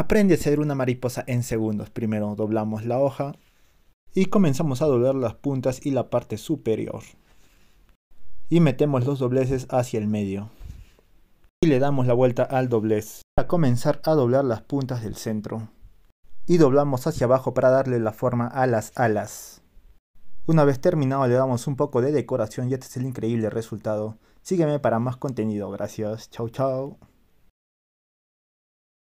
Aprende a hacer una mariposa en segundos. Primero doblamos la hoja y comenzamos a doblar las puntas y la parte superior. Y metemos los dobleces hacia el medio. Y le damos la vuelta al doblez para comenzar a doblar las puntas del centro. Y doblamos hacia abajo para darle la forma a las alas. Una vez terminado le damos un poco de decoración y este es el increíble resultado. Sígueme para más contenido. Gracias. Chau chau.